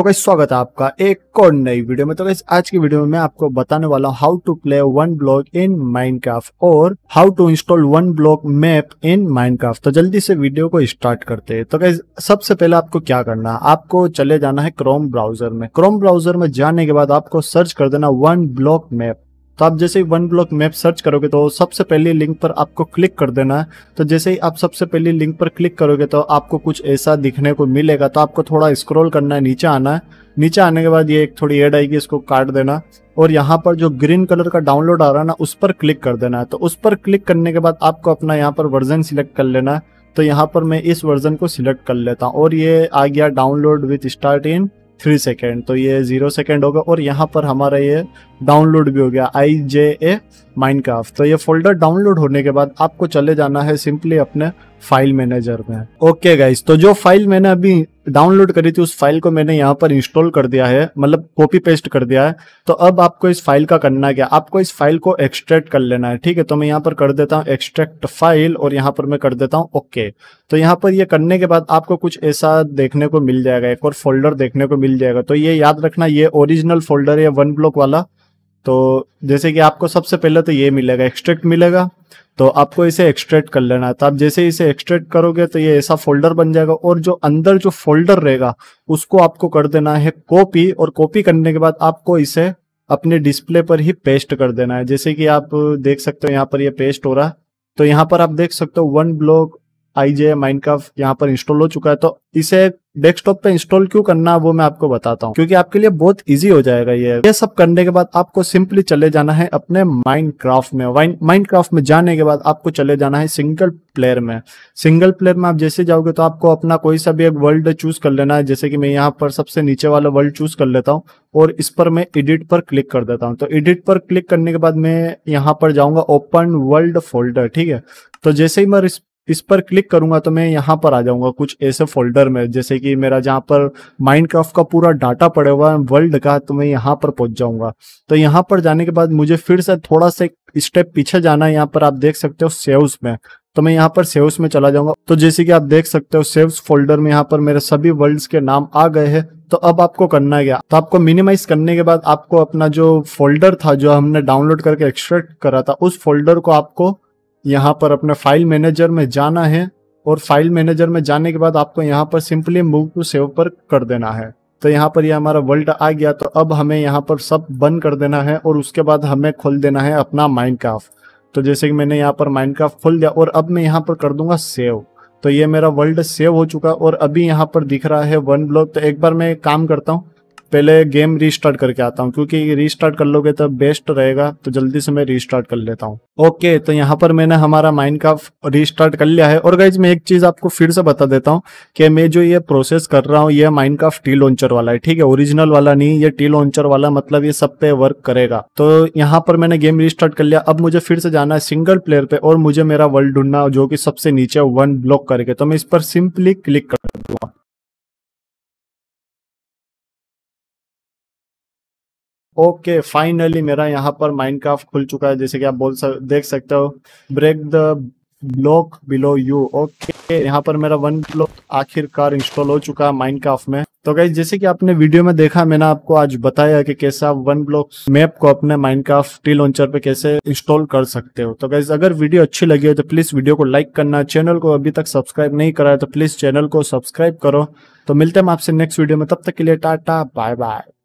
तो गाइस स्वागत है आपका एक और नई वीडियो में तो कैसे आज की वीडियो में मैं आपको बताने वाला हूँ how to play one block in Minecraft और how to install one block map in Minecraft तो जल्दी से वीडियो को स्टार्ट करते हैं तो कैसे सबसे पहले आपको क्या करना है आपको चले जाना है क्रोम ब्राउजर में क्रोम ब्राउजर में जाने के बाद आपको सर्च कर देना वन ब्लॉक मैप तो आप जैसे ही वन ब्लॉक मैप सर्च करोगे तो सबसे पहले लिंक पर आपको क्लिक कर देना है तो जैसे ही आप सबसे पहले लिंक पर क्लिक करोगे तो आपको कुछ ऐसा दिखने को मिलेगा तो आपको थोड़ा स्क्रॉल करना है नीचे आना है नीचे आने के बाद ये एक थोड़ी एड आएगी इसको काट देना और यहाँ पर जो ग्रीन कलर का डाउनलोड आ रहा है ना उस पर क्लिक कर देना है तो उस पर क्लिक करने के बाद आपको अपना यहाँ पर वर्जन सिलेक्ट कर लेना है तो यहाँ पर मैं इस वर्जन को सिलेक्ट कर लेता हूँ और ये आ गया download with start in three second तो ये ज़ीरो सेकेंड होगा और यहाँ पर हमारा ये डाउनलोड भी हो गया आई जे ए माइंड तो ये फोल्डर डाउनलोड होने के बाद आपको चले जाना है सिंपली अपने फाइल मैनेजर में ओके गाइस तो जो फाइल मैंने अभी डाउनलोड करी थी उस फाइल को मैंने यहाँ पर इंस्टॉल कर दिया है मतलब कॉपी पेस्ट कर दिया है तो अब आपको इस फाइल का करना क्या आपको इस फाइल को एक्सट्रैक्ट कर लेना है ठीक है तो मैं यहाँ पर कर देता हूँ एक्सट्रैक्ट फाइल और यहाँ पर मैं कर देता हूँ ओके तो यहाँ पर ये करने के बाद आपको कुछ ऐसा देखने को मिल जाएगा एक और फोल्डर देखने को मिल जाएगा तो ये याद रखना ये ओरिजिनल फोल्डर है वन ब्लॉक वाला तो जैसे कि आपको सबसे पहले तो ये मिलेगा एक्सट्रैक्ट मिलेगा तो आपको इसे एक्सट्रैक्ट कर लेना है तो आप जैसे इसे एक्सट्रैक्ट करोगे तो ये ऐसा फोल्डर बन जाएगा और जो अंदर जो फोल्डर रहेगा उसको आपको कर देना है कॉपी और कॉपी करने के बाद आपको इसे अपने डिस्प्ले पर ही पेस्ट कर देना है जैसे कि आप देख सकते हो यहाँ पर ये यह पेस्ट हो रहा है तो यहाँ पर आप देख सकते हो one block I J Minecraft यहाँ पर इंस्टॉल हो चुका है तो इसे डेस्कटॉप पे इंस्टॉल क्यों करना है वो मैं आपको बताता हूँ क्योंकि आपके लिए बहुत इजी हो जाएगा ये ये सब करने के बाद आपको सिंपली चले जाना है अपने माइनक्राफ्ट में माइनक्राफ्ट में जाने के बाद आपको चले जाना है सिंगल प्लेयर में सिंगल प्लेयर में आप जैसे जाओगे तो आपको अपना कोई सा भी एक वर्ल्ड चूज कर लेना है जैसे कि मैं यहाँ पर सबसे नीचे वाला वर्ल्ड चूज कर लेता हूँ और इस पर मैं एडिट पर क्लिक कर देता हूँ तो एडिट पर क्लिक करने के बाद मैं यहाँ पर जाऊंगा ओपन वर्ल्ड फोल्डर ठीक है तो जैसे ही मैं इस इस पर क्लिक करूंगा तो मैं यहाँ पर आ जाऊंगा कुछ ऐसे फोल्डर में जैसे कि मेरा जहाँ पर माइनक्राफ्ट का पूरा डाटा पड़े हुआ है वर्ल्ड का तो मैं यहाँ पर पहुंच जाऊंगा तो यहाँ पर जाने के बाद मुझे फिर से थोड़ा सा स्टेप पीछे जाना है यहाँ पर आप देख सकते हो सेव्स में तो मैं यहाँ पर सेव्स में चला जाऊंगा तो जैसे कि आप देख सकते हो सेव्स फोल्डर में यहाँ पर मेरे सभी वर्ल्ड्स के नाम आ गए हैं तो अब आपको करना क्या तो आपको मिनिमाइज करने के बाद आपको अपना जो फोल्डर था जो हमने डाउनलोड करके एक्सट्रैक्ट करा था उस फोल्डर को आपको यहाँ पर अपने फाइल मैनेजर में जाना है और फाइल मैनेजर में जाने के बाद आपको यहाँ पर सिंपली मूव टू सेव पर कर देना है तो यहाँ पर ये यह हमारा वर्ल्ड आ गया तो अब हमें यहाँ पर सब बंद कर देना है और उसके बाद हमें खोल देना है अपना माइंड काफ तो जैसे कि मैंने यहाँ पर माइंड काफ खोल दिया और अब मैं यहाँ पर कर दूंगा सेव तो ये मेरा वर्ल्ड सेव हो चुका और अभी यहाँ पर दिख रहा है वन ब्लॉक तो एक बार मैं काम करता हूँ पहले गेम रीस्टार्ट करके आता हूँ क्योंकि रीस्टार्ट कर लोगे तो बेस्ट रहेगा तो जल्दी से मैं रीस्टार्ट कर लेता हूँ ओके तो यहाँ पर मैंने हमारा माइंड का रीस्टार्ट कर लिया है और गाइज मैं एक चीज आपको फिर से बता देता हूँ कि मैं जो ये प्रोसेस कर रहा हूँ ये माइंड का टी लॉन्चर वाला है ठीक है ओरिजिनल वाला नहीं ये टी लॉन्चर वाला मतलब ये सब पे वर्क करेगा तो यहाँ पर मैंने गेम रिस्टार्ट कर लिया अब मुझे फिर से जाना है सिंगल प्लेयर पे और मुझे मेरा वर्ल्ड ढूंढना जो कि सबसे नीचे वन ब्लॉक करके तो मैं इस पर सिंपली क्लिक कर दूंगा ओके फाइनली मेरा यहाँ पर माइनक्राफ्ट खुल चुका है जैसे कि आप बोल सक देख सकते हो break the block below you okay यहाँ पर मेरा वन ब्लॉक आखिरकार इंस्टॉल हो चुका है माइनक्राफ्ट में तो गाइज जैसे कि आपने वीडियो में देखा मैंने आपको आज बताया कि कैसे आप वन ब्लॉक मैप को अपने माइनक्राफ्ट टी लॉन्चर पे कैसे इंस्टॉल कर सकते हो तो गाइज अगर वीडियो अच्छी लगी हो तो प्लीज वीडियो को लाइक करना चैनल को अभी तक सब्सक्राइब नहीं करा है तो प्लीज चैनल को सब्सक्राइब करो तो मिलते हैं आपसे नेक्स्ट वीडियो में तब तक के लिए टाटा बाय बाय